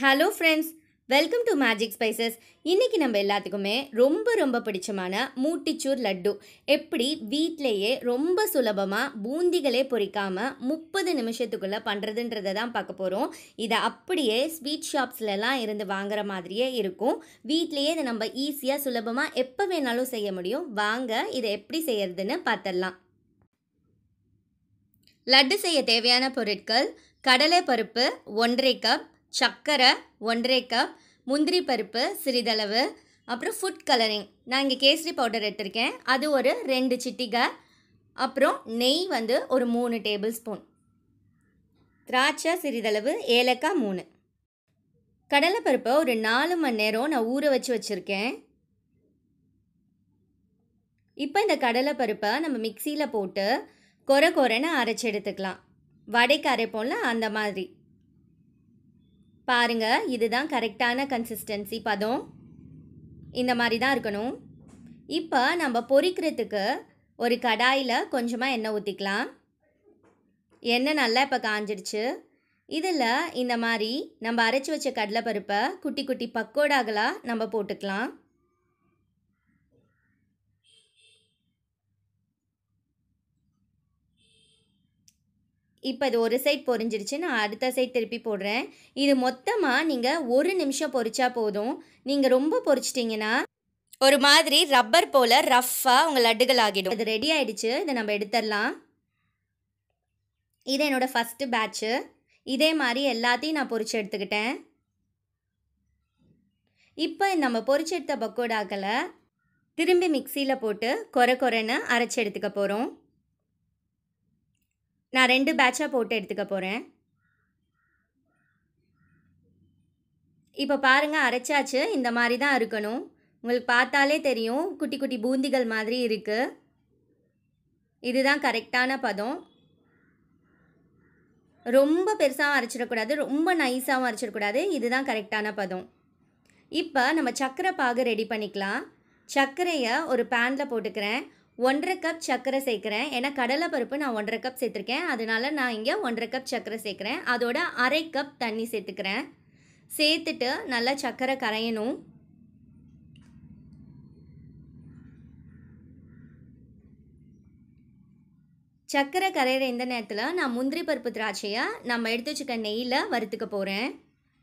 hello friends welcome to magic spices இன்றைக்கி நம்ம எல்லாத்துக்குமே ரொம்ப ரொம்ப பிடிச்சமான மூட்டிச்சூர் லட்டு எப்படி வீட்டிலையே ரொம்ப சுலபமாக பூந்திகளே பொறிக்காமல் முப்பது நிமிஷத்துக்குள்ளே பண்ணுறதுன்றதை தான் பார்க்க போகிறோம் இதை அப்படியே ஸ்வீட் ஷாப்ஸ்லலாம் இருந்து வாங்குற மாதிரியே இருக்கும் வீட்லேயே இதை நம்ம ஈஸியாக சுலபமாக எப்போ வேணாலும் செய்ய முடியும் வாங்க இதை எப்படி செய்யறதுன்னு பார்த்துடலாம் லட்டு செய்ய தேவையான பொருட்கள் கடலை பருப்பு ஒன்றரை கப் சர்க்கரை ஒன்றரை கப் முந்திரி பருப்பு சிறிதளவு அப்புறம் ஃபுட் கலரிங் நான் இங்கே கேசரி பவுடர் எடுத்திருக்கேன் அது ஒரு ரெண்டு சிட்டிகை அப்புறம் நெய் வந்து ஒரு மூணு டேபிள் ஸ்பூன் திராட்சை சிறிதளவு ஏலக்காய் மூணு கடலைப்பருப்பை ஒரு நாலு மணி நேரம் நான் ஊற வச்சு வச்சுருக்கேன் இப்போ இந்த கடலைப்பருப்பை நம்ம மிக்சியில் போட்டு கொர கொரன்னு அரைச்சி எடுத்துக்கலாம் வடைக்கு அரைப்போம்ல அந்த மாதிரி பாருங்கள் இதுதான் கரெக்டான கன்சிஸ்டன்சி பதம் இந்த மாதிரி தான் இருக்கணும் இப்போ நம்ம பொறிக்கிறதுக்கு ஒரு கடாயில் கொஞ்சமாக எண்ணெய் ஊற்றிக்கலாம் எண்ணெய் நல்லா இப்போ காஞ்சிடுச்சு இதில் இந்த மாதிரி நம்ம அரைச்சி வச்ச கடலைப்பருப்பை குட்டி குட்டி பக்கோடாகலாம் நம்ம போட்டுக்கலாம் இப்போ இது ஒரு சைட் பொரிஞ்சிருச்சு நான் அடுத்த சைட் திருப்பி போடுறேன் இது மொத்தமாக நீங்கள் ஒரு நிமிஷம் பொறிச்சா போதும் நீங்கள் ரொம்ப பொரிச்சிட்டிங்கன்னா ஒரு மாதிரி ரப்பர் போல் ரஃப்பாக உங்கள் லட்டுகள் ஆகிடும் இது ரெடி ஆகிடுச்சு இதை நம்ம எடுத்துடலாம் இது என்னோடய ஃபஸ்ட்டு பேட்ச்சு இதே மாதிரி எல்லாத்தையும் நான் பொறிச்சு எடுத்துக்கிட்டேன் இப்போ நம்ம பொரிச்செடுத்த பக்கோடாக்களை திரும்பி மிக்சியில் போட்டு குறை குறைன்னு அரைச்சி எடுத்துக்க போகிறோம் நான் ரெண்டு பேட்சாக போட்டு எடுத்துக்க போகிறேன் இப்போ பாருங்கள் அரைச்சாச்சு இந்த மாதிரி தான் இருக்கணும் உங்களுக்கு பார்த்தாலே தெரியும் குட்டி குட்டி பூந்திகள் மாதிரி இருக்குது இதுதான் கரெக்டான பதம் ரொம்ப பெருசாகவும் அரைச்சிடக்கூடாது ரொம்ப நைஸாகவும் அரைச்சிடக்கூடாது இதுதான் கரெக்டான பதம் இப்போ நம்ம சர்க்கரை பாகு ரெடி பண்ணிக்கலாம் சர்க்கரையை ஒரு பேனில் போட்டுக்கிறேன் ஒன்றரை கப் சர்க்கரை சேர்க்குறேன் ஏன்னா கடலைப்பருப்பு நான் ஒன்றரை கப் சேர்த்துருக்கேன் அதனால் நான் இங்கே ஒன்றரை கப் சர்க்கரை சேர்க்குறேன் அதோட அரை கப் தண்ணி சேர்த்துக்கிறேன் சேர்த்துட்டு நல்லா சர்க்கரை கரையணும் சர்க்கரை கரையிற இந்த நேரத்தில் நான் முந்திரி பருப்பு திராட்சையை நம்ம எடுத்து வச்சுக்க நெய்யில் வறுத்துக்க போகிறேன்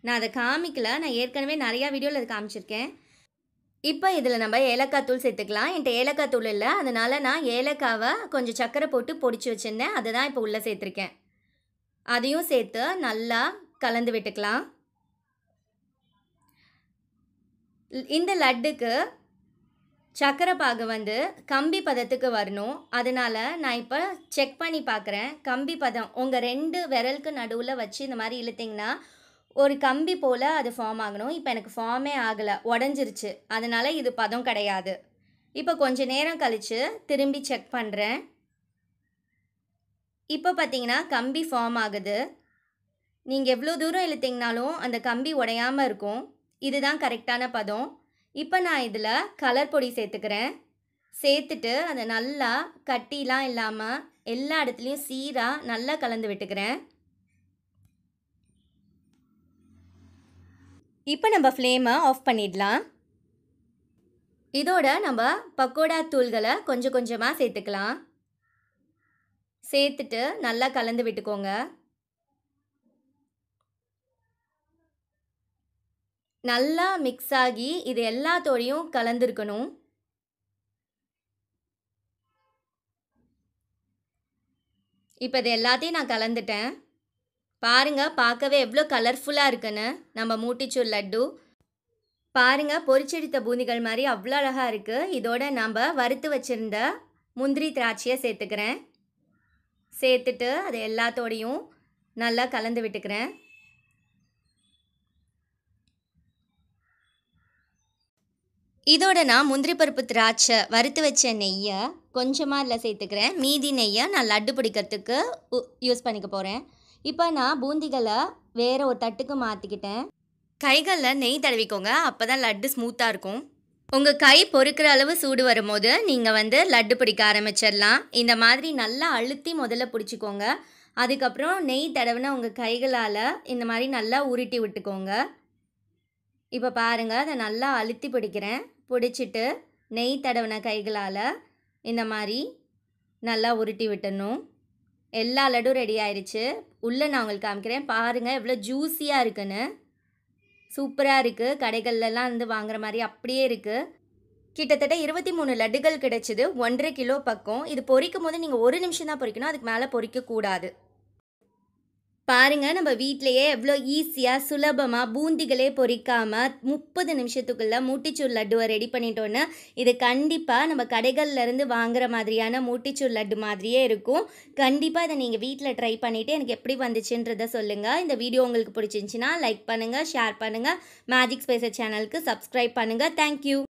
நான் அதை காமிக்கல நான் ஏற்கனவே நிறையா வீடியோவில் அதை காமிச்சிருக்கேன் இப்போ இதில் நம்ம ஏலக்காய் தூள் சேர்த்துக்கலாம் என்கிட்ட ஏலக்காய் தூள் இல்லை அதனால் நான் ஏலக்காவை கொஞ்சம் சர்க்கரை போட்டு பொடிச்சு வச்சுருந்தேன் அதை தான் இப்போ உள்ளே சேர்த்துருக்கேன் அதையும் சேர்த்து நல்லா கலந்து விட்டுக்கலாம் இந்த லட்டுக்கு சர்க்கரை பாகு வந்து கம்பி பதத்துக்கு வரணும் அதனால் நான் இப்போ செக் பண்ணி பார்க்குறேன் கம்பி பதம் உங்கள் ரெண்டு விரலுக்கு நடுவில் வச்சு இந்த மாதிரி இழுத்திங்கன்னா ஒரு கம்பி போல் அது ஃபார்ம் ஆகணும் இப்போ எனக்கு ஃபார்மே ஆகலை உடஞ்சிருச்சு அதனால் இது பதம் கிடையாது இப்போ கொஞ்சம் நேரம் கழித்து திரும்பி செக் பண்ணுறேன் இப்போ பார்த்தீங்கன்னா கம்பி ஃபார்ம் ஆகுது நீங்கள் எவ்வளோ தூரம் எழுத்திங்கனாலும் அந்த கம்பி உடையாமல் இருக்கும் இதுதான் கரெக்டான பதம் இப்போ நான் இதில் கலர் பொடி சேர்த்துக்கிறேன் சேர்த்துட்டு அதை நல்லா கட்டிலாம் இல்லாமல் எல்லா இடத்துலையும் சீராக நல்லா கலந்து விட்டுக்கிறேன் இப்போ நம்ம ஃப்ளேமை ஆஃப் பண்ணிடலாம் இதோட நம்ம பக்கோடா தூள்களை கொஞ்சம் கொஞ்சமாக சேர்த்துக்கலாம் சேர்த்துட்டு நல்லா கலந்து விட்டுக்கோங்க நல்லா மிக்ஸ் ஆகி இது எல்லாத்தோடையும் கலந்துருக்கணும் இப்போ இது எல்லாத்தையும் நான் கலந்துட்டேன் பாருங்க பார்க்கவே எவ்வளோ கலர்ஃபுல்லாக இருக்குன்னு நம்ம மூட்டிச்சூர் லட்டு பாருங்க பொரிச்செடுத்த பூந்திகள் மாதிரி அவ்வளோ அழகாக இருக்குது இதோட நம்ம வறுத்து வச்சுருந்த முந்திரி திராட்சையை சேர்த்துக்கிறேன் சேர்த்துட்டு அது எல்லாத்தோடையும் நல்லா கலந்து விட்டுக்கிறேன் இதோட நான் முந்திரி பருப்பு திராட்சை வறுத்து வச்ச நெய்யை கொஞ்சமாக இல்லை சேர்த்துக்கிறேன் மீதி நெய்யை நான் லட்டு பிடிக்கிறதுக்கு யூஸ் பண்ணிக்க போகிறேன் இப்போ நான் பூந்திகளை வேறு ஒரு தட்டுக்கு மாற்றிக்கிட்டேன் கைகளில் நெய் தடவிக்கோங்க அப்போ தான் லட்டு ஸ்மூத்தாக இருக்கும் உங்கள் கை பொறுக்கிற அளவு சூடு வரும்போது நீங்கள் வந்து லட்டு பிடிக்க ஆரம்பிச்சிடலாம் இந்த மாதிரி நல்லா அழுத்தி முதல்ல பிடிச்சிக்கோங்க அதுக்கப்புறம் நெய் தடவின உங்கள் கைகளால் இந்த மாதிரி நல்லா உருட்டி விட்டுக்கோங்க இப்போ பாருங்கள் அதை நல்லா அழுத்தி பிடிக்கிறேன் பிடிச்சிட்டு நெய் தடவின கைகளால் இந்த மாதிரி நல்லா உருட்டி விட்டணும் எல்லா லடும் ரெடி ஆயிடுச்சு உள்ளே நான் உங்களுக்கு காமிக்கிறேன் பாருங்கள் எவ்வளோ ஜூஸியாக இருக்குன்னு சூப்பராக இருக்குது கடைகள்லாம் வந்து வாங்குற மாதிரி அப்படியே இருக்குது கிட்டத்தட்ட இருபத்தி மூணு லட்டுகள் கிடைச்சிது ஒன்றரை கிலோ பக்கம் இது பொறிக்கும் போது நீங்கள் ஒரு நிமிஷம் தான் பொறிக்கணும் அதுக்கு மேலே பொறிக்கக்கூடாது பாருங்கள் நம்ம வீட்டிலையே எவ்வளோ ஈஸியாக சுலபமாக பூந்திகளே பொறிக்காமல் முப்பது நிமிஷத்துக்குள்ளே மூட்டிச்சூர் லட்டுவை ரெடி பண்ணிட்டோன்னே இது கண்டிப்பாக நம்ம கடைகள்லேருந்து வாங்குற மாதிரியான மூட்டிச்சூர் லட்டு மாதிரியே இருக்கும் கண்டிப்பாக இதை நீங்கள் வீட்டில் ட்ரை பண்ணிவிட்டு எனக்கு எப்படி வந்துச்சுன்றதை சொல்லுங்கள் இந்த வீடியோ உங்களுக்கு பிடிச்சிருந்துச்சின்னா லைக் பண்ணுங்கள் ஷேர் பண்ணுங்கள் மேஜிக் ஸ்பேசர் சேனலுக்கு சப்ஸ்கிரைப் பண்ணுங்கள் தேங்க்யூ